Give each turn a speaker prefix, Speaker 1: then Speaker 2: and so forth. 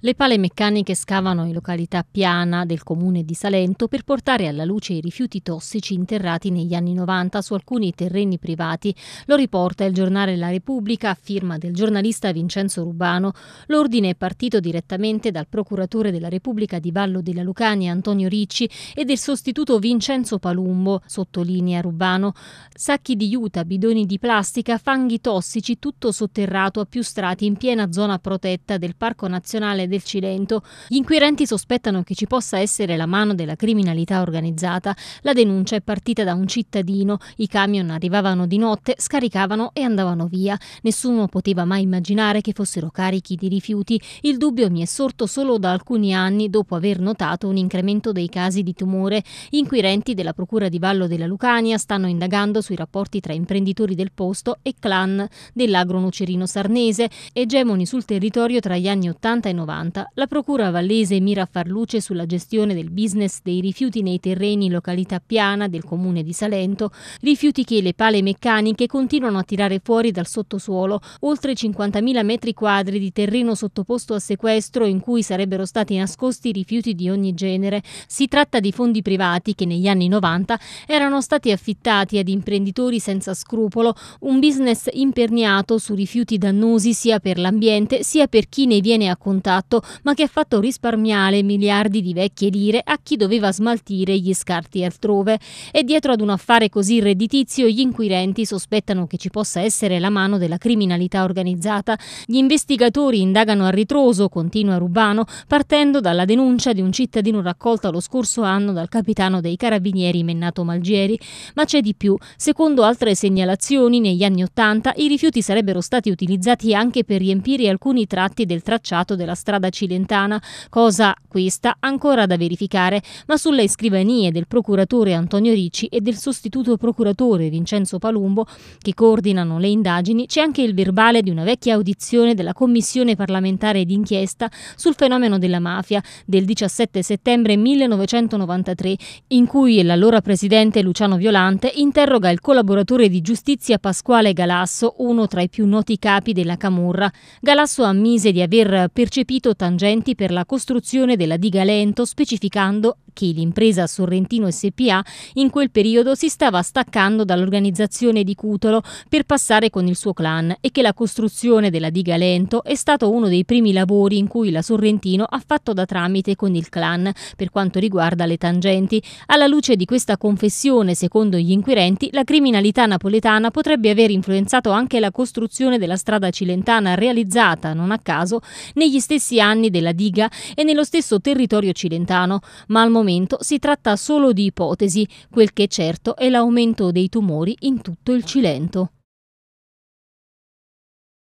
Speaker 1: Le pale meccaniche scavano in località Piana del comune di Salento per portare alla luce i rifiuti tossici interrati negli anni 90 su alcuni terreni privati. Lo riporta il giornale La Repubblica a firma del giornalista Vincenzo Rubano. L'ordine è partito direttamente dal procuratore della Repubblica di Vallo della Lucania Antonio Ricci e del sostituto Vincenzo Palumbo, sottolinea Rubano. Sacchi di juta, bidoni di plastica, fanghi tossici, tutto sotterrato a più strati in piena zona protetta del Parco Nazionale del Cilento. Gli inquirenti sospettano che ci possa essere la mano della criminalità organizzata. La denuncia è partita da un cittadino. I camion arrivavano di notte, scaricavano e andavano via. Nessuno poteva mai immaginare che fossero carichi di rifiuti. Il dubbio mi è sorto solo da alcuni anni dopo aver notato un incremento dei casi di tumore. Gli inquirenti della Procura di Vallo della Lucania stanno indagando sui rapporti tra imprenditori del posto e clan dell'agro nocerino sarnese, egemoni sul territorio tra gli anni 80 e 90 90, la Procura Vallese mira a far luce sulla gestione del business dei rifiuti nei terreni in località Piana del comune di Salento, rifiuti che le pale meccaniche continuano a tirare fuori dal sottosuolo, oltre 50.000 metri quadri di terreno sottoposto a sequestro in cui sarebbero stati nascosti rifiuti di ogni genere. Si tratta di fondi privati che negli anni 90 erano stati affittati ad imprenditori senza scrupolo, un business imperniato su rifiuti dannosi sia per l'ambiente sia per chi ne viene a contatto fatto, ma che ha fatto risparmiare miliardi di vecchie lire a chi doveva smaltire gli scarti altrove. E dietro ad un affare così redditizio gli inquirenti sospettano che ci possa essere la mano della criminalità organizzata. Gli investigatori indagano a ritroso, continua Rubano, partendo dalla denuncia di un cittadino raccolta lo scorso anno dal capitano dei carabinieri Mennato Malgieri. Ma c'è di più. Secondo altre segnalazioni, negli anni Ottanta i rifiuti sarebbero stati utilizzati anche per riempire alcuni tratti del tracciato della strada strada cilentana, cosa questa ancora da verificare, ma sulle scrivanie del procuratore Antonio Ricci e del sostituto procuratore Vincenzo Palumbo, che coordinano le indagini, c'è anche il verbale di una vecchia audizione della Commissione parlamentare d'inchiesta sul fenomeno della mafia del 17 settembre 1993, in cui l'allora presidente Luciano Violante interroga il collaboratore di giustizia Pasquale Galasso, uno tra i più noti capi della Camorra. Galasso ammise di aver percepito stabilito tangenti per la costruzione della diga Lento specificando che l'impresa Sorrentino SPA in quel periodo si stava staccando dall'organizzazione di Cutolo per passare con il suo clan e che la costruzione della diga Lento è stato uno dei primi lavori in cui la Sorrentino ha fatto da tramite con il clan per quanto riguarda le tangenti. Alla luce di questa confessione, secondo gli inquirenti, la criminalità napoletana potrebbe aver influenzato anche la costruzione della strada cilentana realizzata, non a caso, negli stessi anni della diga e nello stesso territorio cilentano, ma al momento si tratta solo di ipotesi, quel che è certo è l'aumento dei tumori in tutto il Cilento.